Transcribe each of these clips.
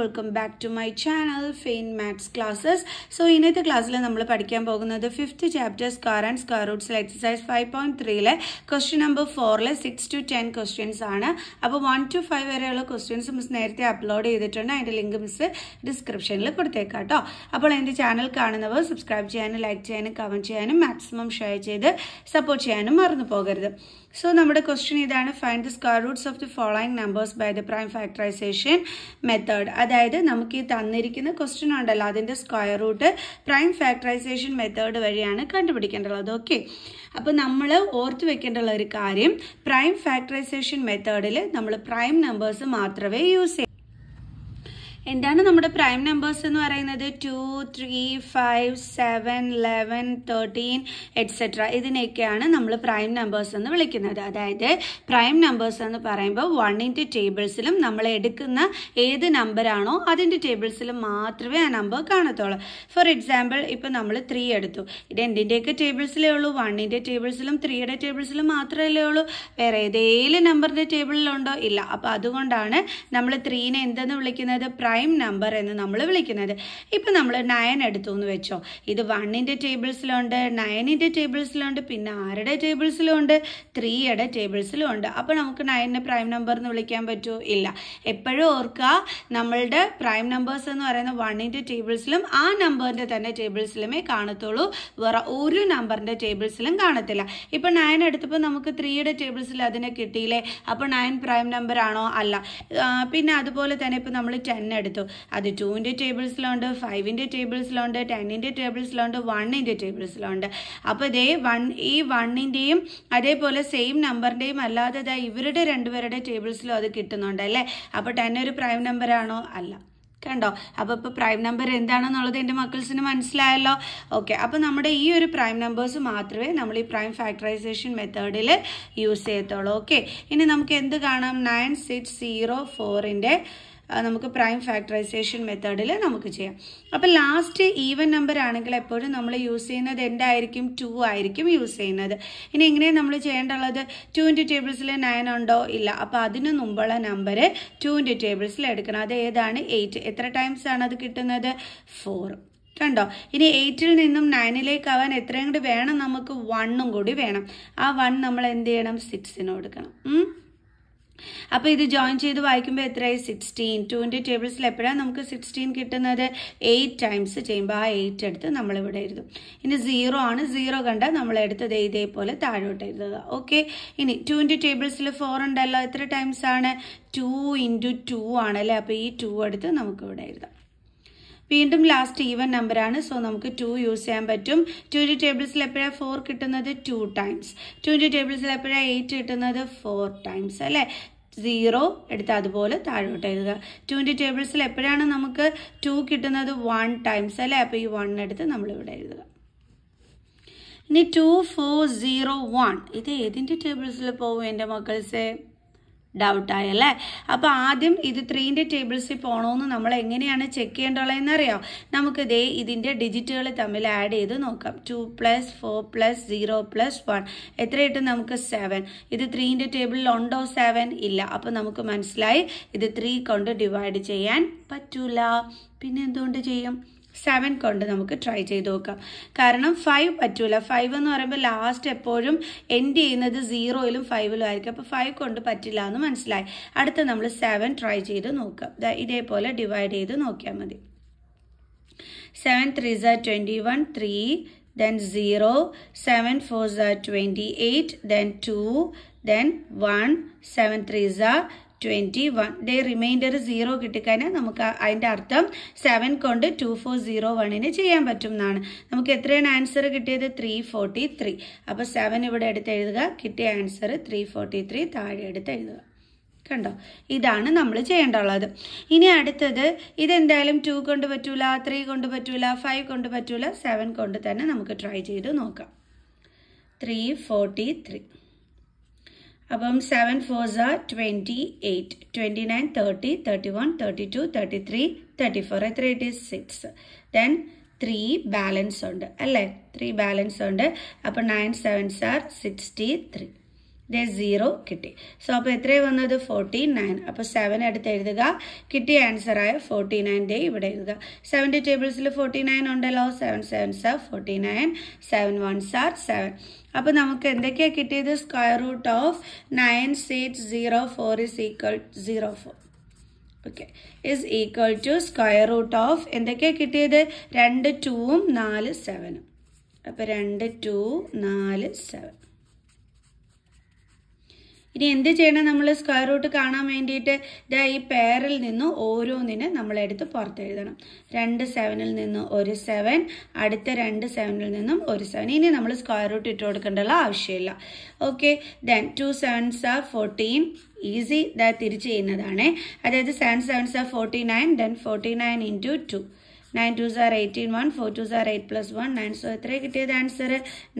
Welcome back to my channel fine maths classes so ഇന്നത്തെ ക്ലാസ്സിൽ നമ്മൾ പഠിക്കാൻ പോകുന്നത് fifth chapter square and square റൂട്ട്സിൽ എക്സസൈസ് ഫൈവ് പോയിന്റ് ത്രീയിലെ ക്വസ്റ്റ്യൻ നമ്പർ ഫോറിലെ സിക്സ് ടു ടെൻ ക്വസ്റ്റ്യൻസ് ആണ് അപ്പോൾ വൺ ടു ഫൈവ് വരെയുള്ള ക്വസ്റ്റ്യൻസ് മിസ് നേരത്തെ അപ്ലോഡ് ചെയ്തിട്ടുണ്ട് അതിൻ്റെ ലിങ്ക് മിസ് ഡിസ്ക്രിപ്ഷനിൽ കൊടുത്തേക്കാം കേട്ടോ അപ്പോൾ എൻ്റെ ചാനൽ കാണുന്നവർ സബ്സ്ക്രൈബ് ചെയ്യാനും ലൈക്ക് ചെയ്യാനും കമൻറ്റ് ചെയ്യാനും മാക്സിമം ഷെയർ ചെയ്ത് സപ്പോർട്ട് ചെയ്യാനും മറന്നു പോകരുത് സോ നമ്മുടെ ക്വസ്റ്റ്യൻ ഇതാണ് find the square roots of the following numbers by the prime factorization method അതായത് നമുക്ക് ഈ തന്നിരിക്കുന്ന ക്വസ്റ്റ്യൻ ഉണ്ടല്ലോ അതിൻ്റെ square root prime factorization method വഴിയാണ് കണ്ടുപിടിക്കേണ്ടത് ഓക്കെ അപ്പോൾ നമ്മൾ ഓർത്ത് വെക്കേണ്ട ഒരു കാര്യം പ്രൈം ഫാക്ടറൈസേഷൻ മെത്തേഡിൽ നമ്മൾ പ്രൈം നമ്പേഴ്സ് മാത്രമേ യൂസ് ചെയ്യൂ എന്താണ് നമ്മുടെ പ്രൈം നമ്പേഴ്സ് എന്ന് പറയുന്നത് two three five seven eleven thirteen etcetera ഇതിനെയൊക്കെയാണ് നമ്മൾ പ്രൈം നമ്പേഴ്സ് എന്ന് വിളിക്കുന്നത് അതായത് പ്രൈം നമ്പേഴ്സ് എന്ന് പറയുമ്പോൾ വണ്ണിൻ്റെ ടേബിൾസിലും നമ്മൾ എടുക്കുന്ന ഏത് നമ്പറാണോ അതിൻ്റെ ടേബിൾസിലും മാത്രമേ ആ നമ്പർ കാണത്തുള്ളൂ ഫോർ എക്സാമ്പിൾ ഇപ്പോൾ നമ്മൾ ത്രീ എടുത്തു ഇത് എന്തിൻ്റെയൊക്കെ ടേബിൾസിലേ ഉള്ളൂ വണ്ണിൻ്റെ ടേബിൾസിലും ത്രീയുടെ ടേബിൾസിലും മാത്രമല്ലേ ഉള്ളൂ വേറെ ഏതേലും നമ്പറിൻ്റെ ടേബിളിലുണ്ടോ ഇല്ല അപ്പോൾ അതുകൊണ്ടാണ് നമ്മൾ ത്രീനെ എന്തെന്ന് വിളിക്കുന്നത് പ്രൈം പ്രൈം നമ്പർ എന്ന് നമ്മൾ വിളിക്കുന്നത് ഇപ്പം നമ്മൾ നയൻ എടുത്തു എന്ന് വെച്ചോ ഇത് വണ്ണിൻ്റെ ടേബിൾസിലുണ്ട് നയനിൻ്റെ ടേബിൾസിലുണ്ട് പിന്നെ ആരുടെ ടേബിൾസിലുണ്ട് ത്രീയുടെ ഉണ്ട് അപ്പോൾ നമുക്ക് നയനിനെ പ്രൈം നമ്പർ എന്ന് വിളിക്കാൻ പറ്റുമോ ഇല്ല എപ്പോഴും ഓർക്കുക നമ്മളുടെ പ്രൈം നമ്പേഴ്സ് എന്ന് പറയുന്ന വണ്ണിൻ്റെ ടേബിൾസിലും ആ നമ്പറിൻ്റെ തന്നെ ടേബിൾസിലുമേ കാണത്തുള്ളൂ വേറെ ഒരു നമ്പറിൻ്റെ ടേബിൾസിലും കാണത്തില്ല ഇപ്പം നയൻ എടുത്തപ്പോൾ നമുക്ക് ത്രീയുടെ ടേബിൾസിൽ അതിനെ കിട്ടിയില്ലേ അപ്പോൾ നയൻ പ്രൈം നമ്പർ ആണോ അല്ല പിന്നെ അതുപോലെ തന്നെ ഇപ്പം നമ്മൾ ടെൻ എടുത്തു എടുത്തു അത് ടുവിൻ്റെ ടേബിൾസിലുണ്ട് ഫൈവിൻ്റെ ടേബിൾസിലുണ്ട് ടെന്നിൻ്റെ ടേബിൾസിലുണ്ട് വണ്ണിൻ്റെ ടേബിൾസിലുണ്ട് അപ്പോൾ ഇതേ വൺ ഈ വണ്ണിൻ്റെയും അതേപോലെ സെയിം നമ്പറിൻ്റെയും അല്ലാതെ ഇതാ ഇവരുടെ രണ്ടുപേരുടെ ടേബിൾസിലും അത് കിട്ടുന്നുണ്ട് അല്ലേ അപ്പോൾ ടെൻ ഒരു പ്രൈം നമ്പറാണോ അല്ല കണ്ടോ അപ്പോൾ ഇപ്പോൾ പ്രൈം നമ്പർ എന്താണെന്നുള്ളത് എൻ്റെ മക്കൾസിന് മനസ്സിലായല്ലോ ഓക്കെ അപ്പോൾ നമ്മുടെ ഈ ഒരു പ്രൈം നമ്പേഴ്സ് മാത്രമേ നമ്മൾ ഈ പ്രൈം ഫാക്ടറൈസേഷൻ മെത്തേഡിൽ യൂസ് ചെയ്യത്തുള്ളൂ ഓക്കെ ഇനി നമുക്ക് എന്ത് കാണാം നയൻ സിക്സ് സീറോ ഫോറിൻ്റെ നമുക്ക് പ്രൈം ഫാക്ടറൈസേഷൻ മെത്തേഡിൽ നമുക്ക് ചെയ്യാം അപ്പോൾ ലാസ്റ്റ് ഈവൻ നമ്പർ ആണെങ്കിൽ എപ്പോഴും നമ്മൾ യൂസ് ചെയ്യുന്നത് എന്തായിരിക്കും ടു ആയിരിക്കും യൂസ് ചെയ്യുന്നത് ഇനി എങ്ങനെയാണ് നമ്മൾ ചെയ്യേണ്ടുള്ളത് ഇൻറ്റു ടേബിൾസിൽ നയൻ ഉണ്ടോ ഇല്ല അപ്പോൾ അതിനു മുമ്പുള്ള നമ്പർ ഇൻറ്റു ടേബിൾസിൽ എടുക്കണം അത് ഏതാണ് എയ്റ്റ് എത്ര ടൈംസ് ആണ് അത് കിട്ടുന്നത് ഫോർ കണ്ടോ ഇനി എയ്റ്റിൽ നിന്നും നയനിലേക്ക് ആവാൻ എത്രയും കൂടി വേണം നമുക്ക് വണ്ണും കൂടി വേണം ആ വൺ നമ്മൾ എന്ത് ചെയ്യണം സിക്സിന് കൊടുക്കണം അപ്പോൾ ഇത് ജോയിൻ ചെയ്ത് വായിക്കുമ്പോൾ എത്രയായി സിക്സ്റ്റീൻ ടുവിൻ്റെ ടേബിൾസിൽ എപ്പോഴാണ് നമുക്ക് സിക്സ്റ്റീൻ കിട്ടുന്നത് എയ്റ്റ് ടൈംസ് ചെയ്യുമ്പോൾ ആ എയ്റ്റ് എടുത്ത് നമ്മളിവിടെ എഴുതും ഇനി സീറോ ആണ് സീറോ കണ്ട നമ്മൾ എടുത്തത് ഇതേപോലെ താഴോട്ട് എഴുതുക ഓക്കെ ഇനി ടുവിൻ്റെ ടേബിൾസിൽ ഫോർ ഉണ്ടല്ലോ എത്ര ടൈംസ് ആണ് ടു ഇൻറ്റു ടു ആണല്ലേ അപ്പോൾ ഈ ടു എടുത്ത് നമുക്കിവിടെ എഴുതാം വീണ്ടും ലാസ്റ്റ് ഈവൻ നമ്പർ ആണ് സോ നമുക്ക് ടു യൂസ് ചെയ്യാൻ പറ്റും ട്വൻറ്റി ടേബിൾസിൽ എപ്പോഴാണ് ഫോർ കിട്ടുന്നത് ടു ടൈംസ് ട്വൻറ്റി ടേബിൾസിൽ എപ്പോഴാണ് എയ്റ്റ് കിട്ടുന്നത് ഫോർ ടൈംസ് അല്ലേ സീറോ എടുത്ത് അതുപോലെ താഴോട്ട് എഴുതുക ട്വൻറ്റി ടേബിൾസിൽ എപ്പോഴാണ് നമുക്ക് ടു കിട്ടുന്നത് വൺ ടൈംസ് അല്ലേ അപ്പോൾ ഈ വൺ എടുത്ത് നമ്മളിവിടെ എഴുതുക ഇനി ടു ഫോർ സീറോ വൺ ഇത് ഏതിൻ്റെ ടേബിൾസിൽ പോകും എൻ്റെ മക്കൾസേ ഡൗട്ടായി അല്ലേ അപ്പോൾ ആദ്യം ഇത് ത്രീൻ്റെ ടേബിൾസിൽ പോകണമെന്ന് നമ്മൾ എങ്ങനെയാണ് ചെക്ക് ചെയ്യേണ്ടതെന്ന് അറിയാം നമുക്ക് ദേ ഇതിൻ്റെ ഡിജിറ്റുകൾ തമ്മിൽ ആഡ് ചെയ്ത് നോക്കാം two plus four plus zero plus one എത്ര കിട്ടും നമുക്ക് സെവൻ ഇത് ത്രീൻ്റെ ടേബിളിൽ ഉണ്ടോ സെവൻ ഇല്ല അപ്പോൾ നമുക്ക് മനസ്സിലായി ഇത് ത്രീ കൊണ്ട് ഡിവൈഡ് ചെയ്യാൻ പറ്റൂല പിന്നെ എന്തുകൊണ്ട് ചെയ്യും സെവൻ കൊണ്ട് നമുക്ക് ട്രൈ ചെയ്ത് നോക്കാം കാരണം ഫൈവ് പറ്റൂല ഫൈവ് എന്ന് പറയുമ്പോൾ ലാസ്റ്റ് എപ്പോഴും എൻഡ് ചെയ്യുന്നത് സീറോയിലും ഫൈവിലും ആയിരിക്കും അപ്പോൾ ഫൈവ് കൊണ്ട് പറ്റില്ല എന്ന് മനസ്സിലായി അടുത്ത നമ്മൾ സെവൻ ട്രൈ ചെയ്ത് നോക്കാം ഇതേപോലെ ഡിവൈഡ് ചെയ്ത് നോക്കിയാൽ മതി seven three are twenty one three then zero seven four are twenty eight then two then one seven three are twenty one ദേ റിമൈൻഡർ സീറോ കിട്ടിക്കഴിഞ്ഞാൽ നമുക്ക് അതിൻ്റെ അർത്ഥം സെവൻ കൊണ്ട് ടു ഫോർ സീറോ വണ്ണിന് ചെയ്യാൻ പറ്റും എന്നാണ് നമുക്ക് എത്രയാണ് ആൻസർ കിട്ടിയത് ത്രീ ഫോർട്ടി ത്രീ അപ്പോൾ സെവൻ ഇവിടെ എടുത്ത് എഴുതുക കിട്ടിയ ആൻസർ ത്രീ ഫോർട്ടി ത്രീ താഴെ എടുത്ത് എഴുതുക കണ്ടോ ഇതാണ് നമ്മൾ ചെയ്യേണ്ടുള്ളത് ഇനി അടുത്തത് ഇതെന്തായാലും ടു കൊണ്ട് പറ്റൂല ത്രീ കൊണ്ട് പറ്റൂല ഫൈവ് കൊണ്ട് പറ്റൂല സെവൻ കൊണ്ട് തന്നെ നമുക്ക് ട്രൈ ചെയ്ത് നോക്കാം ത്രീ ഫോർട്ടി ത്രീ അപ്പം seven fours are twenty eight twenty nine thirty thirty one thirty two thirty three thirty four എത്ര it is six then three balance ഉണ്ട് അല്ലേ ത്രീ ബാലൻസ് ഉണ്ട് അപ്പം nine sevens are sixty three ദേ zero കിട്ടി so അപ്പോൾ എത്രയാണ് വന്നത് ഫോർട്ടി നയൻ അപ്പോൾ സെവൻ എടുത്ത് എഴുതുക കിട്ടിയ ആൻസറായ ഫോർട്ടി നയൻ ഡേ ഇവിടെ എഴുതുക സെവൻ്റെ ടേബിൾസിൽ ഫോർട്ടി നയൻ ഉണ്ടല്ലോ seven sevens are forty nine seven ones are seven അപ്പോൾ നമുക്ക് എന്തൊക്കെയാണ് കിട്ടിയത് സ്ക്വയർ റൂട്ട് ഓഫ് നയൻ സീറ്റ് zero four is equal zero four okay is equal to square root of എന്തൊക്കെയാണ് കിട്ടിയത് രണ്ട് ടൂവും നാല് സെവനും അപ്പോൾ രണ്ട് ടു നാല് സെവൻ ഇനി എന്ത് ചെയ്യണം നമ്മൾ സ്ക്വയർ റൂട്ട് കാണാൻ വേണ്ടിയിട്ട് ഇതാ ഈ പേരിൽ നിന്ന് ഓരോന്നിന് നമ്മളെടുത്ത് പുറത്തെഴുതണം രണ്ട് സെവനിൽ നിന്ന് ഒരു സെവൻ അടുത്ത രണ്ട് സെവനിൽ നിന്നും ഒരു സെവൻ ഇനി നമ്മൾ സ്ക്വയർ റൂട്ട് ഇട്ട് കൊടുക്കേണ്ടുള്ള ആവശ്യമില്ല okay then two sevens are fourteen easy ഇതാ തിരിച്ച് ചെയ്യുന്നതാണ് അതായത് seven sevens are forty nine then forty nine into two nine twos are eighteen one four to are eight plus one nine so എത്ര കിട്ടിയത് answer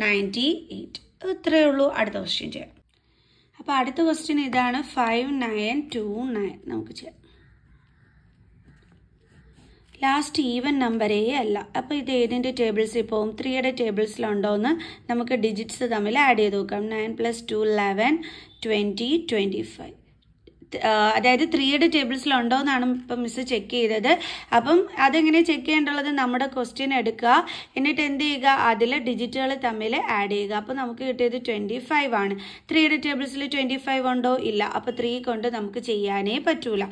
ninety eight ഇത്രയേ ഉള്ളൂ അടുത്ത question ചെയ്യാം അപ്പൊ അടുത്ത ക്വസ്റ്റ്യൻ ഇതാണ് ഫൈവ് നയൻ ടു നയൻ നമുക്ക് ചെയ്യാം ലാസ്റ്റ് ഈവൻ നമ്പറേ അല്ല അപ്പോൾ ഇത് ഏതിന്റെ ടേബിൾസിൽ പോവും ത്രീയുടെ ടേബിൾസിലുണ്ടോയെന്ന് നമുക്ക് ഡിജിറ്റ്സ് തമ്മിൽ ആഡ് ചെയ്ത് നോക്കാം nine plus two eleven twenty twenty five അതായത് ത്രീയുടെ ടേബിൾസിൽ ഉണ്ടോ എന്നാണ് ഇപ്പം മിസ് ചെക്ക് ചെയ്തത് അപ്പം അതെങ്ങനെ ചെക്ക് ചെയ്യേണ്ടുള്ളത് നമ്മുടെ ക്വസ്റ്റ്യൻ എടുക്കുക എന്നിട്ട് എന്ത് ചെയ്യുക അതിൽ ഡിജിറ്റുകൾ തമ്മിൽ ആഡ് ചെയ്യുക അപ്പോൾ നമുക്ക് കിട്ടിയത് ട്വൻറ്റി ഫൈവ് ആണ് ത്രീയുടെ ടേബിൾസിൽ ട്വൻറ്റി ഫൈവ് ഉണ്ടോ ഇല്ല അപ്പോൾ ത്രീ കൊണ്ട് നമുക്ക് ചെയ്യാനേ പറ്റൂല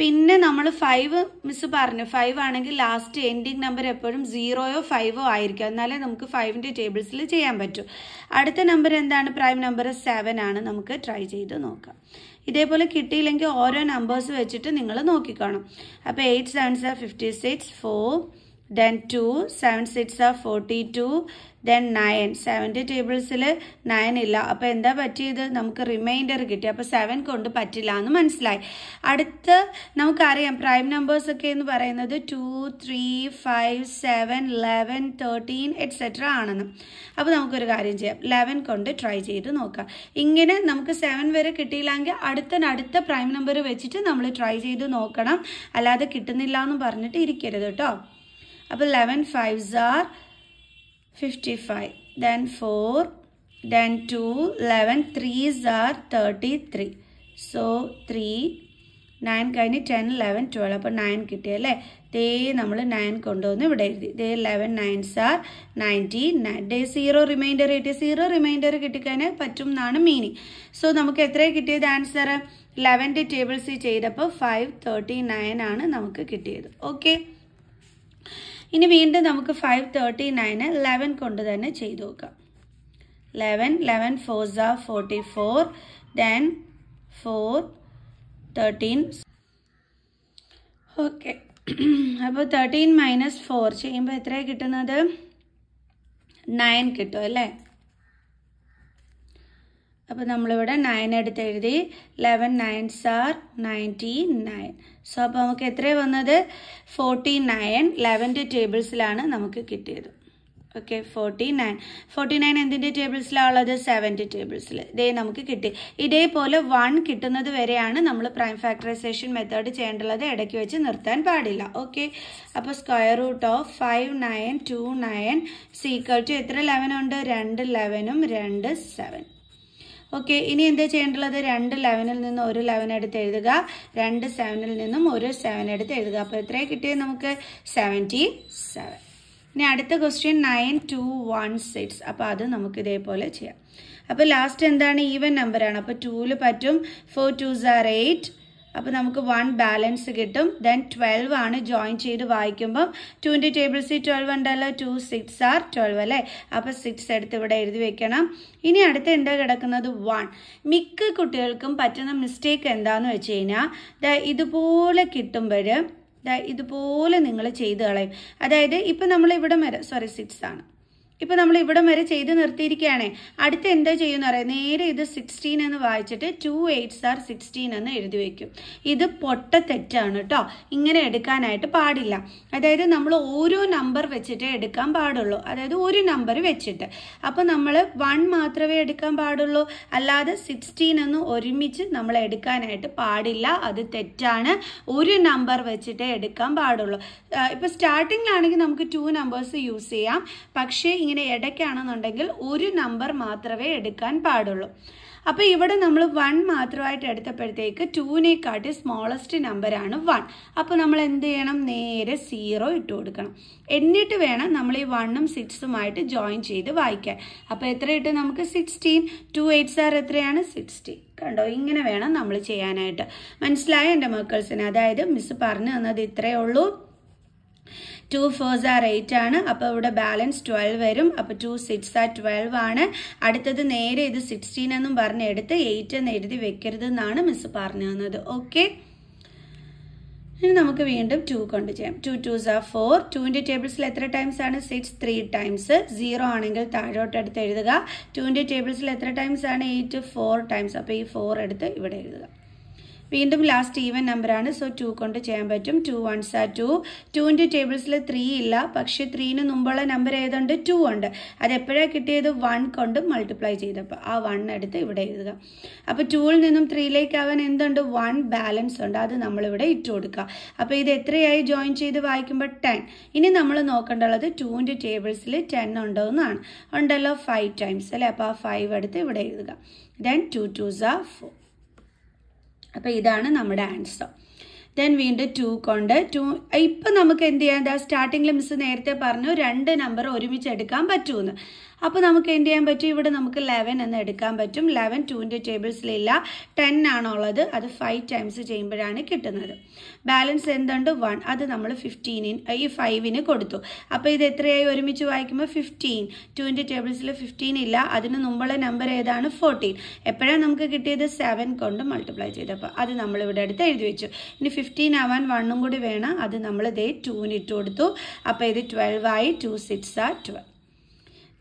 പിന്നെ നമ്മൾ ഫൈവ് മിസ് പറഞ്ഞു ഫൈവ് ആണെങ്കിൽ ലാസ്റ്റ് എൻഡിങ് നമ്പർ എപ്പോഴും സീറോയോ ഫൈവോ ആയിരിക്കും എന്നാലേ നമുക്ക് ഫൈവിൻ്റെ ടേബിൾസിൽ ചെയ്യാൻ പറ്റൂ അടുത്ത നമ്പർ എന്താണ് പ്രൈം നമ്പർ സെവൻ ആണ് നമുക്ക് ട്രൈ ചെയ്ത് നോക്കാം ഇതേപോലെ കിട്ടിയില്ലെങ്കിൽ ഓരോ നമ്പേഴ്സ് വെച്ചിട്ട് നിങ്ങൾ നോക്കിക്കാണും അപ്പം eight seven sir fifty six four then two seven six or forty two then nine സെവൻ്റെ ടേബിൾസിൽ നയൻ ഇല്ല അപ്പോൾ എന്താ പറ്റിയത് നമുക്ക് റിമൈൻഡർ കിട്ടി അപ്പോൾ സെവൻ കൊണ്ട് പറ്റില്ല എന്ന് മനസ്സിലായി അടുത്ത് നമുക്കറിയാം പ്രൈം നമ്പേഴ്സ് ഒക്കെ എന്ന് പറയുന്നത് two three five seven eleven thirteen etcetera ആണെന്ന് അപ്പോൾ നമുക്കൊരു കാര്യം ചെയ്യാം ലെവൻ കൊണ്ട് ട്രൈ ചെയ്ത് നോക്കാം ഇങ്ങനെ നമുക്ക് സെവൻ വരെ കിട്ടിയില്ലെങ്കിൽ അടുത്തനടുത്ത പ്രൈം നമ്പർ വെച്ചിട്ട് നമ്മൾ ട്രൈ ചെയ്ത് നോക്കണം അല്ലാതെ കിട്ടുന്നില്ല എന്ന് പറഞ്ഞിട്ട് ഇരിക്കരുത് കേട്ടോ അപ്പോൾ eleven fives are 55. Then 4, then 2, 11, 3s are 33. So 3, nine കഴിഞ്ഞ് ടെൻ ലെവൻ ട്വൽവ് അപ്പോൾ നയൻ കിട്ടിയല്ലേ ദേ നമ്മൾ നയൻ കൊണ്ടുവന്ന് ഇവിടെ എഴുതി ദേ eleven nines are ninety nine ഡേ സീറോ റിമൈൻഡർ കിട്ടി സീറോ റിമൈൻഡർ കിട്ടിക്കഴിഞ്ഞാൽ പറ്റും എന്നാണ് മീനിങ് സോ നമുക്ക് എത്രയാണ് കിട്ടിയത് ആൻസർ ലെവൻ്റെ ടേബിൾസ് ചെയ്തപ്പോൾ ഫൈവ് തേർട്ടി നയൻ ആണ് നമുക്ക് കിട്ടിയത് ഓക്കെ ഇനി വീണ്ടും നമുക്ക് ഫൈവ് തേർട്ടി നയന് ലെവൻ കൊണ്ട് തന്നെ ചെയ്തു നോക്കാം ലെവൻ ലെവൻ ഫോർ ജാ forty four then four thirteen okay അപ്പോൾ തേർട്ടീൻ മൈനസ് ഫോർ ചെയ്യുമ്പോൾ എത്രയാണ് കിട്ടുന്നത് നയൻ കിട്ടും അല്ലേ അപ്പോൾ നമ്മളിവിടെ നയൻ എടുത്ത് എഴുതി eleven nines are ninety nine so അപ്പോൾ നമുക്ക് എത്ര വന്നത് ഫോർട്ടി നയൻ ലെവൻ്റെ ടേബിൾസിലാണ് നമുക്ക് കിട്ടിയത് okay forty nine forty nine എന്തിൻ്റെ ടേബിൾസിലാണ് ഉള്ളത് സെവൻറ്റി ടേബിൾസിൽ ഇതേ നമുക്ക് കിട്ടി ഇതേപോലെ വൺ കിട്ടുന്നത് വരെയാണ് നമ്മൾ പ്രൈം ഫാക്ടറൈസേഷൻ മെത്തേഡ് ചെയ്യേണ്ടത് ഇടയ്ക്ക് വെച്ച് നിർത്താൻ പാടില്ല ഓക്കെ അപ്പോൾ square root of five nine two nine is equal to എത്ര ലെവനുണ്ട് രണ്ട് ലെവനും രണ്ട് സെവൻ ഓക്കെ ഇനി എന്താ ചെയ്യേണ്ടത് രണ്ട് ലെവനിൽ നിന്ന് ഒരു ലെവൻ എടുത്ത് എഴുതുക രണ്ട് സെവനിൽ നിന്നും ഒരു സെവൻ എടുത്ത് എഴുതുക അപ്പോൾ എത്രയാണ് കിട്ടിയത് നമുക്ക് സെവൻറ്റി സെവൻ ഇനി അടുത്ത question nine two one six അപ്പോൾ അത് നമുക്ക് ഇതേപോലെ ചെയ്യാം അപ്പോൾ ലാസ്റ്റ് എന്താണ് ഈവൻ നമ്പറാണ് അപ്പോൾ ടൂവിൽ പറ്റും ഫോർ ടു സാർ എയ്റ്റ് അപ്പോൾ നമുക്ക് വൺ ബാലൻസ് കിട്ടും ദെൻ ട്വൽവ് ആണ് ജോയിൻ ചെയ്ത് വായിക്കുമ്പം ടുവിൻ്റെ ടേബിൾ സി ട്വൽവ് ഉണ്ടല്ലോ ടു സിക്സ് ആർ ട്വൽവ് അല്ലേ അപ്പോൾ സിക്സ് എടുത്ത് ഇവിടെ എഴുതി വെക്കണം ഇനി അടുത്ത് എന്താ കിടക്കുന്നത് വൺ മിക്ക കുട്ടികൾക്കും പറ്റുന്ന മിസ്റ്റേക്ക് എന്താണെന്ന് വെച്ച് കഴിഞ്ഞാൽ ഇതുപോലെ കിട്ടുമ്പോൾ ഇതുപോലെ നിങ്ങൾ ചെയ്ത് കളയും അതായത് ഇപ്പം നമ്മളിവിടെ സോറി സിക്സ് ആണ് ഇപ്പോൾ നമ്മൾ ഇവിടം വരെ ചെയ്ത് നിർത്തിയിരിക്കുകയാണ് അടുത്ത് എന്താ ചെയ്യുന്ന പറയാം നേരെ ഇത് സിക്സ്റ്റീൻ എന്ന് വായിച്ചിട്ട് ടു എയ്റ്റ്സ് ആർ സിക്സ്റ്റീൻ എന്ന് എഴുതി വയ്ക്കും ഇത് പൊട്ട തെറ്റാണ് കേട്ടോ ഇങ്ങനെ എടുക്കാനായിട്ട് പാടില്ല അതായത് നമ്മൾ ഓരോ നമ്പർ വെച്ചിട്ട് എടുക്കാൻ പാടുള്ളൂ അതായത് ഒരു നമ്പർ വെച്ചിട്ട് അപ്പോൾ നമ്മൾ വൺ മാത്രമേ എടുക്കാൻ പാടുള്ളൂ അല്ലാതെ സിക്സ്റ്റീൻ എന്ന് ഒരുമിച്ച് നമ്മൾ എടുക്കാനായിട്ട് പാടില്ല അത് തെറ്റാണ് ഒരു നമ്പർ വെച്ചിട്ട് എടുക്കാൻ പാടുള്ളൂ ഇപ്പൊ സ്റ്റാർട്ടിങ്ങിലാണെങ്കിൽ നമുക്ക് ടു നമ്പേഴ്സ് യൂസ് ചെയ്യാം പക്ഷേ ഇങ്ങനെ ഇടയ്ക്കാണെന്നുണ്ടെങ്കിൽ ഒരു നമ്പർ മാത്രമേ എടുക്കാൻ പാടുള്ളൂ അപ്പോൾ ഇവിടെ നമ്മൾ വൺ മാത്രമായിട്ട് എടുത്തപ്പോഴത്തേക്ക് ടൂവിനെക്കാട്ടി സ്മോളസ്റ്റ് നമ്പറാണ് വൺ അപ്പോൾ നമ്മൾ എന്ത് ചെയ്യണം നേരെ സീറോ ഇട്ട് കൊടുക്കണം എന്നിട്ട് വേണം നമ്മൾ ഈ വണ്ണും സിക്സുമായിട്ട് ജോയിൻ ചെയ്ത് വായിക്കാൻ അപ്പോൾ എത്ര ഇട്ട് നമുക്ക് സിക്സ്റ്റീൻ ടു എയ്റ്റ്സ് ആർ എത്രയാണ് സിക്സ്റ്റീൻ കണ്ടോ ഇങ്ങനെ വേണം നമ്മൾ ചെയ്യാനായിട്ട് മനസ്സിലായ എൻ്റെ മക്കൾസിന് അതായത് മിസ് പറഞ്ഞു തന്നത് ഇത്രയേ ഉള്ളൂ ടു ഫോർസ് ആർ എയ്റ്റ് ആണ് അപ്പോൾ ഇവിടെ ബാലൻസ് ട്വൽവ് വരും അപ്പോൾ ടു സിക്സ് ആ ട്വൽവ് ആണ് അടുത്തത് നേരെ ഇത് സിക്സ്റ്റീൻ എന്നും പറഞ്ഞ് എടുത്ത് എയ്റ്റ് എന്ന് എഴുതി വെക്കരുത് എന്നാണ് മിസ് പറഞ്ഞു തന്നത് ഓക്കെ ഇനി നമുക്ക് വീണ്ടും ടു കൊണ്ട് ചെയ്യാം ടു ടൂസ് ആർ ഫോർ ടുവിൻ്റെ ടേബിൾസിൽ എത്ര ടൈംസ് ആണ് സിക്സ് ത്രീ ടൈംസ് സീറോ ആണെങ്കിൽ താഴോട്ട് എടുത്ത് എഴുതുക ടുവിൻ്റെ ടേബിൾസിൽ എത്ര ടൈംസ് ആണ് എയ്റ്റ് ഫോർ ടൈംസ് അപ്പോൾ ഈ ഫോർ എടുത്ത് ഇവിടെ എഴുതുക വീണ്ടും ലാസ്റ്റ് ഈവൻ നമ്പറാണ് സോ ടു കൊണ്ട് ചെയ്യാൻ പറ്റും ടു വൺസ് ആ ടു ടുവിൻ്റെ ടേബിൾസിൽ ത്രീ ഇല്ല പക്ഷെ ത്രീന് മുമ്പുള്ള നമ്പർ ഏതുണ്ട് ടു ഉണ്ട് അത് എപ്പോഴാണ് കിട്ടിയത് വൺ കൊണ്ട് മൾട്ടിപ്ലൈ ചെയ്തപ്പോൾ ആ വൺ എടുത്ത് ഇവിടെ എഴുതുക അപ്പോൾ ടുവിൽ നിന്നും ത്രീയിലേക്ക് ആവാൻ എന്തുണ്ട് വൺ ബാലൻസ് ഉണ്ട് അത് നമ്മളിവിടെ ഇട്ട് കൊടുക്കുക അപ്പോൾ ഇത് എത്രയായി ജോയിൻ ചെയ്ത് വായിക്കുമ്പോൾ ടെൻ ഇനി നമ്മൾ നോക്കേണ്ടുള്ളത് ടുവിൻ്റെ ടേബിൾസിൽ ടെൻ ഉണ്ടോ എന്നാണ് ഉണ്ടല്ലോ ഫൈവ് ടൈംസ് അല്ലേ അപ്പോൾ ആ ഫൈവ് എടുത്ത് ഇവിടെ എഴുതുക then two twos are four അപ്പോൾ ഇതാണ് നമ്മുടെ ആൻസർ ദെൻ വീണ്ടും ടു കൊണ്ട് ടു ഇപ്പം നമുക്ക് എന്ത് ചെയ്യാം സ്റ്റാർട്ടിങ്ങിൽ മിസ് നേരത്തെ പറഞ്ഞു രണ്ട് നമ്പർ ഒരുമിച്ച് എടുക്കാൻ പറ്റുമെന്ന് അപ്പോൾ നമുക്ക് എന്ത് ചെയ്യാൻ പറ്റും ഇവിടെ നമുക്ക് ലെവൻ എന്ന് എടുക്കാൻ പറ്റും ലെവൻ ടുവിൻ്റെ ടേബിൾസിലില്ല ടെൻ ആണുള്ളത് അത് ഫൈവ് ടൈംസ് ചെയ്യുമ്പോഴാണ് കിട്ടുന്നത് ബാലൻസ് എന്തുണ്ട് വൺ അത് നമ്മൾ ഫിഫ്റ്റീനിൻ ഈ ഫൈവിന് കൊടുത്തു അപ്പോൾ ഇത് എത്രയായി ഒരുമിച്ച് വായിക്കുമ്പോൾ ഫിഫ്റ്റീൻ ടുവിൻ്റെ ടേബിൾസിൽ ഫിഫ്റ്റീൻ ഇല്ല അതിന് മുമ്പുള്ള നമ്പർ ഏതാണ് ഫോർട്ടീൻ എപ്പോഴാണ് നമുക്ക് കിട്ടിയത് സെവൻ കൊണ്ട് മൾട്ടിപ്ലൈ ചെയ്തപ്പോൾ അത് നമ്മൾ ഇവിടെ എടുത്ത് എഴുതി വെച്ചു ഇനി ഫിഫ്റ്റീൻ ആവാൻ വണ്ണും കൂടി വേണം അത് നമ്മൾ ദേ ടൂവിന് ഇട്ട് കൊടുത്തു അപ്പോൾ ഇത് ട്വൽവ് ആയി two six are twelve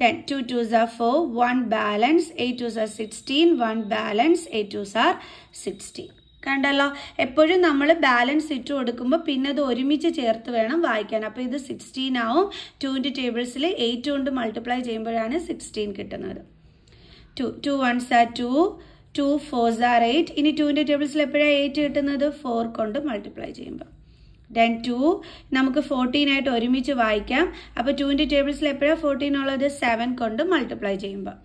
ten two twos are four one balance eight twos are sixteen one balance eight twos are sixteen കണ്ടല്ലോ എപ്പോഴും നമ്മൾ ബാലൻസ് ഇട്ട് കൊടുക്കുമ്പോൾ പിന്നെ അത് ഒരുമിച്ച് ചേർത്ത് വേണം വായിക്കാൻ അപ്പോൾ ഇത് സിക്സ്റ്റീൻ ആവും ടുവിൻ്റെ ടേബിൾസിൽ എയ്റ്റ് കൊണ്ട് മൾട്ടിപ്ലൈ ചെയ്യുമ്പോഴാണ് സിക്സ്റ്റീൻ കിട്ടുന്നത് two two ones are two two fours are eight ഇനി ടുവിൻ്റെ ടേബിൾസിൽ എപ്പോഴാണ് എയ്റ്റ് കിട്ടുന്നത് ഫോർ കൊണ്ട് മൾട്ടിപ്ലൈ ചെയ്യുമ്പോൾ ദെൻ ടു നമുക്ക് ഫോർട്ടീൻ ആയിട്ട് ഒരുമിച്ച് വായിക്കാം അപ്പൊ ടുവിന്റെ ടേബിൾസിൽ എപ്പോഴാണ് ഫോർട്ടീൻ ഉള്ളത് സെവൻ കൊണ്ട് മൾട്ടിപ്ലൈ ചെയ്യുമ്പോൾ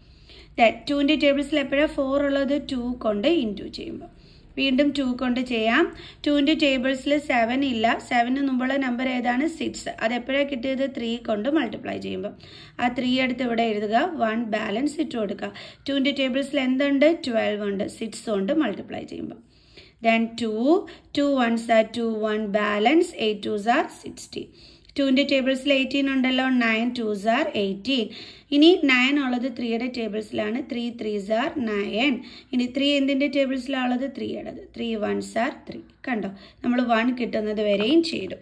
ദെൻ ടുവിന്റെ ടേബിൾസിൽ എപ്പോഴാണ് ഫോർ ഉള്ളത് ടു കൊണ്ട് ഇൻറ്റു ചെയ്യുമ്പോൾ വീണ്ടും ടു കൊണ്ട് ചെയ്യാം ടുവിന്റെ ടേബിൾസിൽ സെവൻ ഇല്ല സെവന് മുമ്പുള്ള നമ്പർ ഏതാണ് സിക്സ് അത് എപ്പോഴാണ് കിട്ടിയത് ത്രീ കൊണ്ട് മൾട്ടിപ്ലൈ ചെയ്യുമ്പോൾ ആ ത്രീ എടുത്ത് ഇവിടെ എഴുതുക വൺ ബാലൻസ് ഇട്ട് കൊടുക്കുക ടുവിന്റെ ടേബിൾസിൽ എന്തുണ്ട് ട്വൽവ് ഉണ്ട് സിക്സ് കൊണ്ട് മൾട്ടിപ്ലൈ ചെയ്യുമ്പോൾ Then 2, 2 ones are 2, 1 balance, 8 twos are 60. 2ൻ്റെ ടേബിൾസിൽ എയ്റ്റീൻ ഉണ്ടല്ലോ നയൻ ടൂസ് ആർ എയ്റ്റീൻ ഇനി നയൻ ഉള്ളത് ത്രീയുടെ ടേബിൾസിലാണ് ത്രീ ത്രീസ് ആർ നയൻ ഇനി ത്രീ എന്തിൻ്റെ ടേബിൾസിലുള്ളത് ത്രീയുടേത് ത്രീ വൺസ് ആർ ത്രീ കണ്ടോ നമ്മൾ വൺ കിട്ടുന്നത് വരെയും ചെയ്തു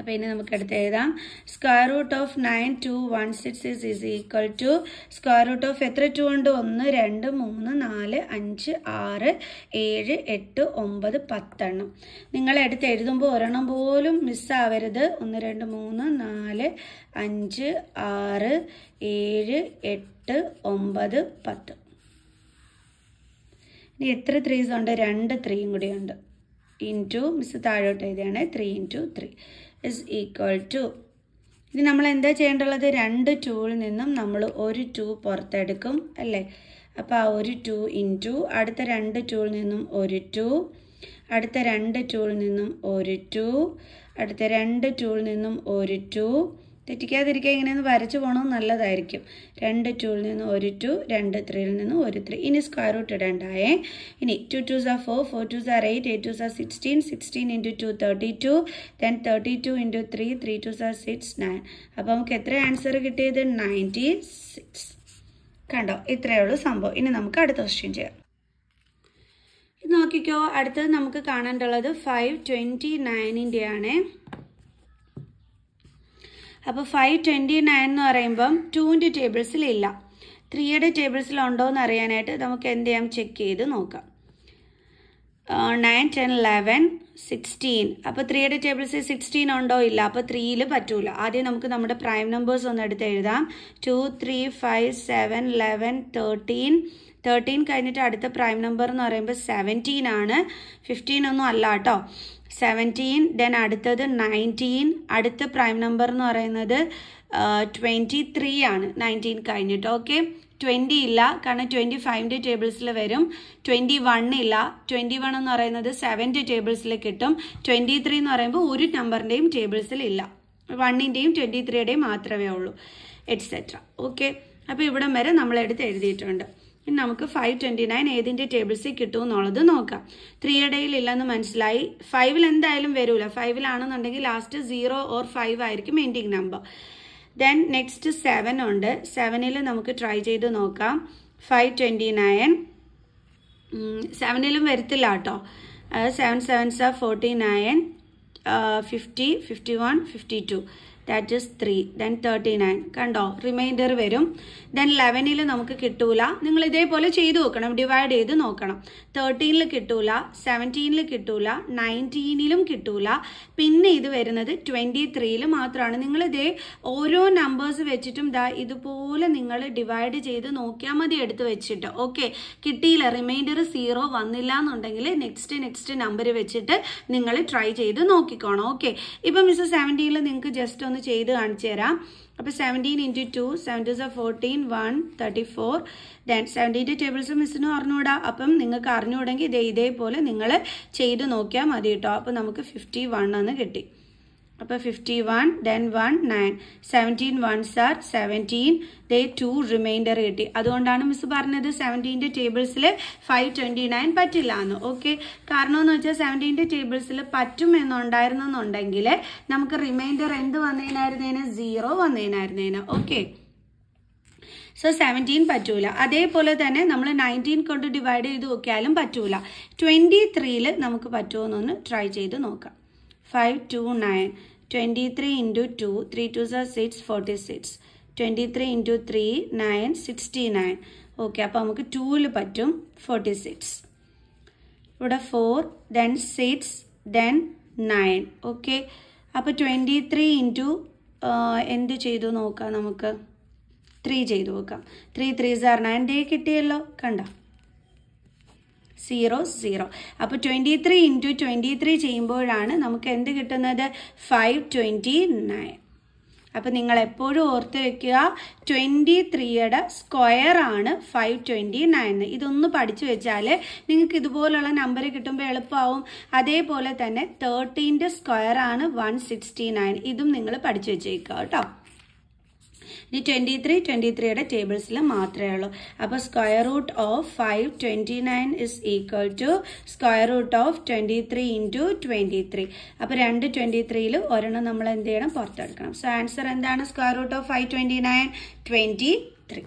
അപ്പോൾ ഇനി നമുക്ക് അടുത്ത് എഴുതാം square root of nine two one six is is equal to square root of എത്ര ടു ഉണ്ട് ഒന്ന് രണ്ട് മൂന്ന് നാല് അഞ്ച് ആറ് ഏഴ് എട്ട് ഒമ്പത് പത്തെണ്ണം നിങ്ങൾ എടുത്ത് എഴുതുമ്പോൾ ഒരെണ്ണം പോലും മിസ്സാവരുത് ഒന്ന് രണ്ട് മൂന്ന് നാല് അഞ്ച് ആറ് ഏഴ് എട്ട് ഒമ്പത് പത്ത് ഇനി എത്ര ത്രീസ് ഉണ്ട് രണ്ട് ത്രീയും കൂടിയുണ്ട് ഇൻറ്റു മിസ് താഴോട്ട് എഴുതിയാണ് three into three is equal to ഇനി നമ്മൾ എന്താ ചെയ്യേണ്ടുള്ളത് രണ്ട് ടൂവിൽ നിന്നും നമ്മൾ ഒരു ടു പുറത്തെടുക്കും അല്ലേ അപ്പോൾ ആ ഒരു ടു ഇൻ ടു അടുത്ത രണ്ട് ടൂവിൽ നിന്നും ഒരു ടു അടുത്ത രണ്ട് ടൂവിൽ നിന്നും ഒരു ടു അടുത്ത രണ്ട് ടൂവിൽ നിന്നും ഒരു ടു തെറ്റിക്കാതിരിക്കുക ഇങ്ങനെയൊന്ന് വരച്ച് പോകണം നല്ലതായിരിക്കും രണ്ട് ടൂവിൽ നിന്ന് ഒരു ടു രണ്ട് ത്രീയിൽ നിന്ന് ഒരു ത്രീ ഇനി സ്ക്വയർ റൂട്ട് ഇടണ്ടായേ ഇനി two two are four four to are eight eight two are sixteen sixteen into two thirty two then thirty two into three three two are six nine അപ്പോൾ നമുക്ക് എത്ര ആൻസർ കിട്ടിയത് ninety six കണ്ടോ ഇത്രയേ ഉള്ളൂ സംഭവം ഇനി നമുക്ക് അടുത്ത ക്വസ്റ്റ്യൻ ചെയ്യാം ഇത് നോക്കിക്കോ അടുത്തത് നമുക്ക് കാണേണ്ടുള്ളത് ഫൈവ് ട്വൻറ്റി നയനിൻ്റെ അപ്പോൾ ഫൈവ് ട്വൻറ്റി നയൻ എന്ന് പറയുമ്പം ടൂവിൻ്റെ ടേബിൾസിലില്ല ത്രീയുടെ ടേബിൾസിലുണ്ടോ എന്ന് അറിയാനായിട്ട് നമുക്ക് എന്ത് ചെയ്യാം ചെക്ക് ചെയ്ത് നോക്കാം നയൻ ടെൻ ലെവൻ സിക്സ്റ്റീൻ അപ്പോൾ ത്രീയുടെ ടേബിൾസിൽ സിക്സ്റ്റീൻ ഉണ്ടോ ഇല്ല അപ്പോൾ ത്രീയിൽ പറ്റൂല ആദ്യം നമുക്ക് നമ്മുടെ പ്രൈം നമ്പേഴ്സ് ഒന്ന് എടുത്ത് എഴുതാം two three five seven eleven thirteen thirteen കഴിഞ്ഞിട്ട് അടുത്ത പ്രൈം നമ്പർ എന്ന് പറയുമ്പോൾ സെവൻറ്റീൻ ആണ് ഫിഫ്റ്റീൻ ഒന്നും അല്ല കേട്ടോ സെവൻറ്റീൻ ദെൻ അടുത്തത് നയൻറ്റീൻ അടുത്ത പ്രൈം നമ്പർ എന്ന് പറയുന്നത് ട്വൻറ്റി ത്രീ ആണ് നയൻറ്റീൻ കഴിഞ്ഞിട്ട് ഓക്കെ ട്വൻറ്റി ഇല്ല കാരണം ട്വൻറ്റി ഫൈവിൻ്റെ ടേബിൾസിൽ വരും ട്വൻറ്റി വൺ ഇല്ല ട്വൻറ്റി വൺ എന്ന് പറയുന്നത് സെവൻ്റെ ടേബിൾസിൽ കിട്ടും ട്വൻറ്റി ത്രീ എന്ന് പറയുമ്പോൾ ഒരു നമ്പറിൻ്റെയും ടേബിൾസിൽ ഇല്ല വണ്ണിൻ്റെയും ട്വൻറ്റി ത്രീയുടെയും മാത്രമേ ഉള്ളൂ എറ്റ്സെട്ര ഓക്കെ അപ്പോൾ ഇവിടം വരെ നമ്മളെടുത്ത് എഴുതിയിട്ടുണ്ട് ഇനി നമുക്ക് ഫൈവ് ട്വൻറ്റി നയൻ ഏതിൻ്റെ ടേബിൾസിൽ കിട്ടും എന്നുള്ളത് നോക്കാം ത്രീ ഇടയിൽ ഇല്ലെന്ന് മനസ്സിലായി ഫൈവിൽ എന്തായാലും വരൂല ഫൈവിലാണെന്നുണ്ടെങ്കിൽ ലാസ്റ്റ് സീറോ ഓർ ഫൈവ് ആയിരിക്കും ending number then next seven ഉണ്ട് സെവനിൽ നമുക്ക് ട്രൈ ചെയ്ത് നോക്കാം ഫൈവ് ട്വൻറ്റി നയൻ സെവനിലും വരത്തില്ല കേട്ടോ seven sevens are forty nine fifty fifty one fifty two that is three then thirty nine കണ്ടോ റിമൈൻഡർ വരും ദെൻ ലെവനിൽ നമുക്ക് കിട്ടൂല നിങ്ങൾ ഇതേപോലെ ചെയ്തു നോക്കണം ഡിവൈഡ് ചെയ്ത് നോക്കണം തേർട്ടീനിൽ കിട്ടൂല സെവൻറ്റീനിൽ കിട്ടൂല നയൻറ്റീനിലും കിട്ടൂല പിന്നെ ഇത് വരുന്നത് ട്വൻറ്റി ത്രീയിൽ മാത്രമാണ് നിങ്ങൾ ഇതേ ഓരോ നമ്പേഴ്സ് വെച്ചിട്ടും ദാ ഇതുപോലെ നിങ്ങൾ ഡിവൈഡ് ചെയ്ത് നോക്കിയാൽ മതി എടുത്ത് വെച്ചിട്ട് ഓക്കെ കിട്ടിയില്ല റിമൈൻഡർ സീറോ വന്നില്ല എന്നുണ്ടെങ്കിൽ നെക്സ്റ്റ് നെക്സ്റ്റ് നമ്പർ വെച്ചിട്ട് നിങ്ങൾ ട്രൈ ചെയ്ത് നോക്കിക്കോണം ഓക്കെ ഇപ്പം മിസ് സെവൻറ്റീനിൽ നിങ്ങൾക്ക് ജസ്റ്റ് ഒന്ന് ചെയ്ത് കാണിച്ചു തരാം അപ്പോൾ seventeen into two seventies of fourteen one thirty four then സെവൻറ്റീൻ്റെ ടേബിൾസ് മിസ്സിനും അറിഞ്ഞുകൂടാ അപ്പം നിങ്ങൾക്ക് അറിഞ്ഞുകൂടെങ്കിൽ ഇതേ ഇതേപോലെ നിങ്ങൾ ചെയ്ത് നോക്കിയാൽ മതി കേട്ടോ അപ്പം നമുക്ക് ഫിഫ്റ്റി വൺ എന്ന് കിട്ടി അപ്പൊ fifty one then one nine seventeen ones are seventeen ദേ ടു റിമൈൻഡർ കിട്ടി അതുകൊണ്ടാണ് മിസ് പറഞ്ഞത് സെവൻറ്റീൻ്റെ ടേബിൾസിൽ ഫൈവ് ട്വൻറ്റി നയൻ പറ്റില്ല എന്ന് ഓക്കെ കാരണം എന്ന് വെച്ചാൽ സെവൻറ്റീൻ്റെ ടേബിൾസിൽ പറ്റും എന്നുണ്ടായിരുന്നു എന്നുണ്ടെങ്കിൽ നമുക്ക് റിമൈൻഡർ എന്ത് വന്നതിനായിരുന്നേന് സീറോ വന്നതിനായിരുന്നേന് ഓക്കെ സോ സെവൻറ്റീൻ പറ്റൂല അതേപോലെ തന്നെ നമ്മൾ നയൻറ്റീൻ കൊണ്ട് ഡിവൈഡ് ചെയ്ത് നോക്കിയാലും പറ്റൂല ട്വൻറ്റി ത്രീയിൽ നമുക്ക് പറ്റുമോ എന്നൊന്ന് ട്രൈ ചെയ്ത് നോക്കാം five two nine twenty three into two three two are six forty six twenty three into three nine sixty nine okay അപ്പോൾ നമുക്ക് ടൂവിൽ പറ്റും ഫോർട്ടി സിക്സ് ഇവിടെ four then six then nine okay അപ്പോൾ ട്വൻറ്റി ത്രീ ഇൻറ്റു എന്ത് ചെയ്തു നോക്കാം നമുക്ക് ത്രീ ചെയ്തു നോക്കാം ത്രീ ത്രീ സാർ നയൻ ഡേ കിട്ടിയല്ലോ കണ്ടോ സീറോ സീറോ അപ്പോൾ twenty three into twenty three ചെയ്യുമ്പോഴാണ് നമുക്ക് എന്ത് കിട്ടുന്നത് ഫൈവ് ട്വൻറ്റി നയൻ അപ്പോൾ നിങ്ങൾ എപ്പോഴും ഓർത്ത് വെക്കുക ട്വൻറ്റി ത്രീയുടെ സ്ക്വയർ ആണ് ഫൈവ് ട്വൻറ്റി നയൻ ഇതൊന്ന് പഠിച്ചു വെച്ചാൽ നിങ്ങൾക്ക് ഇതുപോലുള്ള നമ്പർ കിട്ടുമ്പോൾ എളുപ്പമാവും അതേപോലെ തന്നെ തേർട്ടീൻ്റെ സ്ക്വയർ ആണ് വൺ സിക്സ്റ്റി നയൻ ഇതും നിങ്ങൾ പഠിച്ചു വെച്ചേക്കുക കേട്ടോ ഇനി ട്വന്റി ത്രീ ട്വന്റി ത്രീയുടെ ടേബിൾസിൽ മാത്രമേ ഉള്ളൂ അപ്പൊ square root of five twenty nine is equal to square root of twenty three into twenty three അപ്പൊ രണ്ട് ട്വന്റി ത്രീയിൽ ഒരെണ്ണം നമ്മൾ എന്ത് ചെയ്യണം പുറത്തെടുക്കണം സോ ആൻസർ എന്താണ് square root of five twenty nine twenty three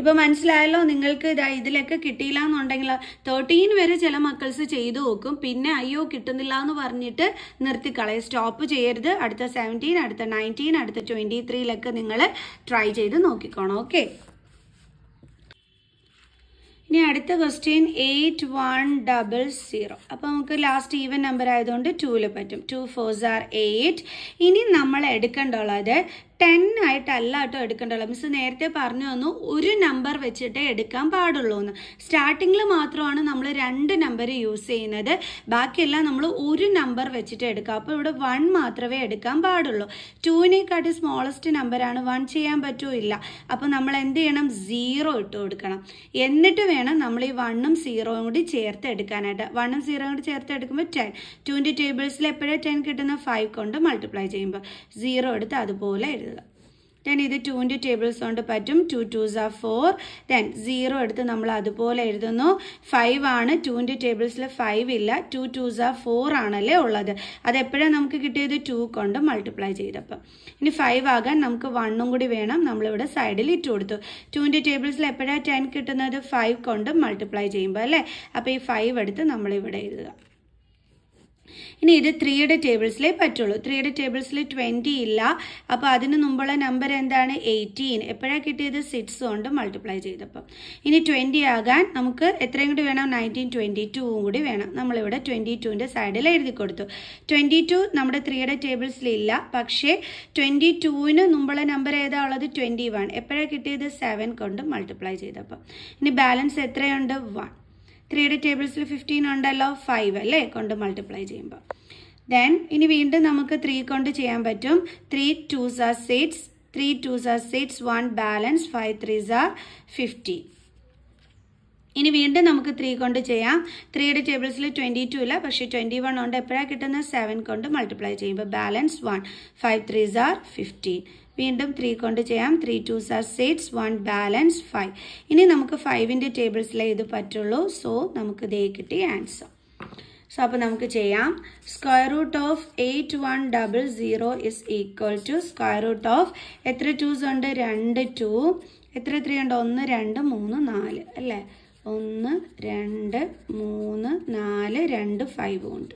ഇപ്പോൾ മനസ്സിലായല്ലോ നിങ്ങൾക്ക് ഇതാ ഇതിലൊക്കെ കിട്ടിയില്ല എന്നുണ്ടെങ്കിൽ തേർട്ടീൻ വരെ ചില മക്കൾസ് ചെയ്തു നോക്കും പിന്നെ അയ്യോ കിട്ടുന്നില്ല എന്ന് പറഞ്ഞിട്ട് നിർത്തിക്കളയും സ്റ്റോപ്പ് ചെയ്യരുത് അടുത്ത സെവൻറ്റീൻ അടുത്ത നയൻറ്റീൻ അടുത്ത ട്വൻറ്റി ത്രീയിലൊക്കെ നിങ്ങൾ ട്രൈ ചെയ്ത് നോക്കിക്കോണം ഓക്കെ ഇനി അടുത്ത question eight one double zero അപ്പോൾ നമുക്ക് ലാസ്റ്റ് ഈവൻ നമ്പർ ആയതുകൊണ്ട് ടൂവിൽ പറ്റും ടു ഫോർ സാർ എയ്റ്റ് ഇനി നമ്മൾ എടുക്കേണ്ടുള്ളത് ടെൻ ആയിട്ടല്ല കേട്ടോ എടുക്കേണ്ടല്ലോ മിസ് നേരത്തെ പറഞ്ഞു തന്നു ഒരു നമ്പർ വെച്ചിട്ടേ എടുക്കാൻ പാടുള്ളൂ എന്ന് സ്റ്റാർട്ടിങ്ങിൽ മാത്രമാണ് നമ്മൾ രണ്ട് നമ്പർ യൂസ് ചെയ്യുന്നത് ബാക്കിയെല്ലാം നമ്മൾ ഒരു നമ്പർ വെച്ചിട്ട് എടുക്കാം അപ്പോൾ ഇവിടെ വൺ മാത്രമേ എടുക്കാൻ പാടുള്ളൂ ടൂവിനെക്കാട്ടി സ്മോളസ്റ്റ് നമ്പറാണ് വൺ ചെയ്യാൻ പറ്റൂ ഇല്ല അപ്പോൾ നമ്മൾ എന്ത് ചെയ്യണം സീറോ ഇട്ട് കൊടുക്കണം എന്നിട്ട് വേണം നമ്മൾ ഈ വണ്ണും സീറോയും കൂടി ചേർത്ത് എടുക്കാനായിട്ട് വണ്ണും സീറോയും കൂടി ചേർത്ത് എടുക്കുമ്പോൾ ടെൻ ടുവിൻ്റെ ടേബിൾസിൽ എപ്പോഴേ ടെൻ കിട്ടുന്ന ഫൈവ് കൊണ്ട് മൾട്ടിപ്ലൈ ചെയ്യുമ്പോൾ സീറോ എടുത്ത് അതുപോലെ ദെൻ ഇത് ടൂവിൻ്റെ ടേബിൾസ് കൊണ്ട് പറ്റും two twos are four then zero എടുത്ത് നമ്മൾ അതുപോലെ എഴുതുന്നു ഫൈവ് ആണ് ടൂവിൻ്റെ ടേബിൾസിൽ ഫൈവ് ഇല്ല ടു ടൂസ് ആ ഫോർ ആണല്ലേ ഉള്ളത് അതെപ്പോഴാണ് നമുക്ക് കിട്ടിയത് ടു കൊണ്ട് മൾട്ടിപ്ലൈ ചെയ്തപ്പം ഇനി ഫൈവ് ആകാൻ നമുക്ക് വണ്ണും കൂടി വേണം നമ്മളിവിടെ സൈഡിൽ ഇട്ട് കൊടുത്തു ടൂവിൻ്റെ ടേബിൾസിൽ എപ്പോഴാണ് ടെൻ കിട്ടുന്നത് ഫൈവ് കൊണ്ട് മൾട്ടിപ്ലൈ ചെയ്യുമ്പോൾ അല്ലേ അപ്പോൾ ഈ ഫൈവ് എടുത്ത് നമ്മളിവിടെ എഴുതുക ഇനി ഇത് ത്രീയുടെ ടേബിൾസിലേ പറ്റുള്ളൂ ത്രീയുടെ ടേബിൾസിൽ ട്വൻറ്റി ഇല്ല അപ്പോൾ അതിന് മുമ്പുള്ള നമ്പർ എന്താണ് എയ്റ്റീൻ എപ്പോഴാണ് കിട്ടിയത് സിക്സ് കൊണ്ട് മൾട്ടിപ്ലൈ ചെയ്തപ്പോൾ ഇനി ട്വൻറ്റി ആകാൻ നമുക്ക് എത്രയും കൂടി വേണം നയൻറ്റീൻ ട്വൻറ്റി ടൂവും കൂടി വേണം നമ്മളിവിടെ ട്വൻറ്റി ടുവിൻ്റെ സൈഡിൽ എഴുതി കൊടുത്തു ട്വൻറ്റി ടു നമ്മുടെ ത്രീയുടെ ടേബിൾസിലില്ല പക്ഷേ ട്വൻറ്റി ടുവിന് മുമ്പുള്ള നമ്പർ ഏതാ ഉള്ളത് ട്വൻറ്റി വൺ എപ്പോഴാണ് കിട്ടിയത് സെവൻ കൊണ്ട് മൾട്ടിപ്ലൈ ചെയ്തപ്പോൾ ഇനി ബാലൻസ് എത്രയുണ്ട് വൺ ത്രീയുടെ ടേബിൾസിൽ ഫിഫ്റ്റീൻ ഉണ്ടല്ലോ ഫൈവ് അല്ലേ കൊണ്ട് മൾട്ടിപ്ലൈ ചെയ്യുമ്പോൾ ദെൻ ഇനി വീണ്ടും നമുക്ക് ത്രീ കൊണ്ട് ചെയ്യാൻ പറ്റും three twos are six three twos are six one balance five threes are fifteen ഇനി വീണ്ടും നമുക്ക് ത്രീ കൊണ്ട് ചെയ്യാം ത്രീയുടെ ടേബിൾസിൽ ട്വൻറ്റി ടു ഇല്ല പക്ഷേ ട്വൻറ്റി വൺ ഉണ്ട് എപ്പോഴാണ് കിട്ടുന്നത് സെവൻ കൊണ്ട് മൾട്ടിപ്ലൈ ചെയ്യുമ്പോൾ balance one five threes are fifteen വീണ്ടും ത്രീ കൊണ്ട് ചെയ്യാം three two are six one balance five ഇനി നമുക്ക് ഫൈവിൻ്റെ ടേബിൾസിലേ ഇത് പറ്റുള്ളൂ സോ നമുക്ക് ഇതേ കിട്ടി ആൻസർ സോ അപ്പോൾ നമുക്ക് ചെയ്യാം square root of eight one double zero is equal to square root of എത്ര ടൂസ് ഉണ്ട് രണ്ട് ടു എത്ര ത്രീ ഉണ്ട് ഒന്ന് രണ്ട് മൂന്ന് നാല് അല്ലേ ഒന്ന് രണ്ട് മൂന്ന് നാല് രണ്ട് ഫൈവ് ഉണ്ട്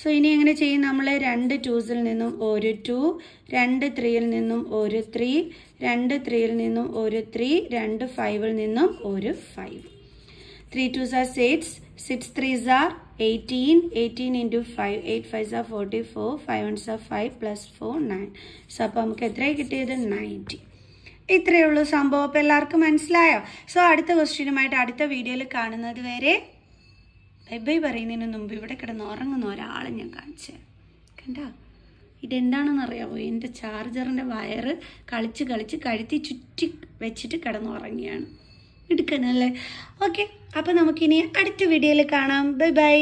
സോ ഇനി എങ്ങനെ ചെയ്യും നമ്മൾ രണ്ട് ടൂസിൽ നിന്നും ഒരു ടു രണ്ട് ത്രീയിൽ നിന്നും ഒരു ത്രീ രണ്ട് ത്രീയിൽ നിന്നും ഒരു ത്രീ രണ്ട് ഫൈവിൽ നിന്നും ഒരു five three twos are six six threes are eighteen eighteen into five eight five are forty four five ones are five plus four nine so അപ്പോൾ നമുക്ക് എത്രയാണ് കിട്ടിയത് നയൻറ്റി ഇത്രയേ ഉള്ളൂ സംഭവം അപ്പോൾ എല്ലാവർക്കും മനസ്സിലായോ സോ അടുത്ത ക്വസ്റ്റ്യനുമായിട്ട് അടുത്ത വീഡിയോയിൽ കാണുന്നത് വരെ ബൈ ബൈ പറയുന്നതിന് മുമ്പ് ഇവിടെ കിടന്ന് ഉറങ്ങുന്ന ഒരാളെ ഞാൻ കാണിച്ചേ കണ്ട അറിയാമോ എൻ്റെ ചാർജറിൻ്റെ വയറ് കളിച്ച് കളിച്ച് കഴുത്തി ചുറ്റി വെച്ചിട്ട് കിടന്നുറങ്ങിയാണ് എടുക്കാനല്ലേ ഓക്കെ അപ്പോൾ നമുക്കിനി അടുത്ത വീഡിയോയിൽ കാണാം ബൈ ബൈ